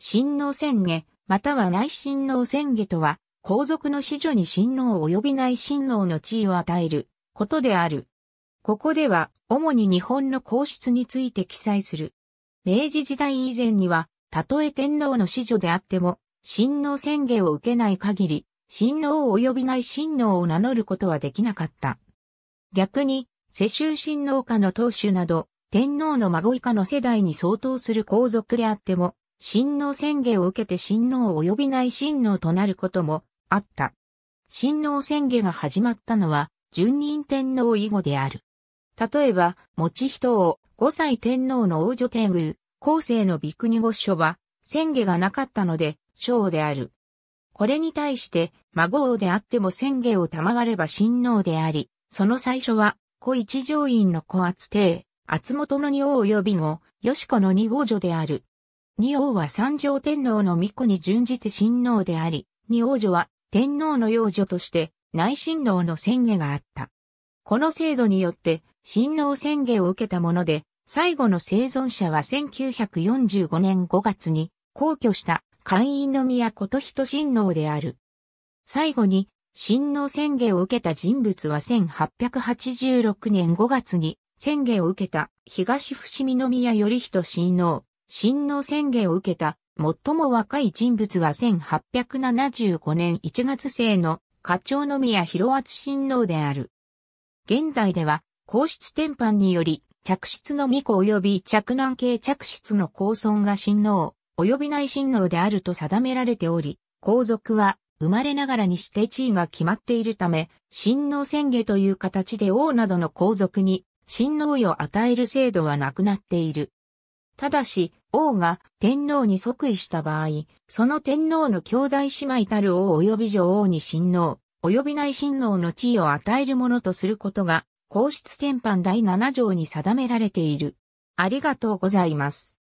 親王宣下、または内親王宣下とは、皇族の子女に親王及び内親王の地位を与えることである。ここでは、主に日本の皇室について記載する。明治時代以前には、たとえ天皇の子女であっても、親王宣下を受けない限り、親王及び内親王を名乗ることはできなかった。逆に、世襲親王家の当主など、天皇の孫以下の世代に相当する皇族であっても、親王宣言を受けて親王及びない親王となることもあった。親王宣言が始まったのは、順任天皇以後である。例えば、持人を五歳天皇の王女天宮、後世の美国御所は、宣言がなかったので、将である。これに対して、孫王であっても宣言を賜れば親王であり、その最初は、小一条院の子厚帝、厚元の二王及び後、吉子の二王女である。二王は三条天皇の御子に準じて親王であり、二王女は天皇の幼女として内親王の宣言があった。この制度によって親王宣言を受けたもので、最後の生存者は1945年5月に皇居した会員の宮こと人親王である。最後に親王宣言を受けた人物は1886年5月に宣言を受けた東伏見宮頼人親王。親王宣言を受けた最も若い人物は1875年1月生の課長の宮広厚親王である。現代では皇室転換により着室の巫女及び着難系着室の皇孫が親王及び内親王であると定められており、皇族は生まれながらにして地位が決まっているため、親王宣言という形で王などの皇族に親王位を与える制度はなくなっている。ただし、王が天皇に即位した場合、その天皇の兄弟姉妹たる王及び女王に親王、及び内親王の地位を与えるものとすることが、皇室典範第7条に定められている。ありがとうございます。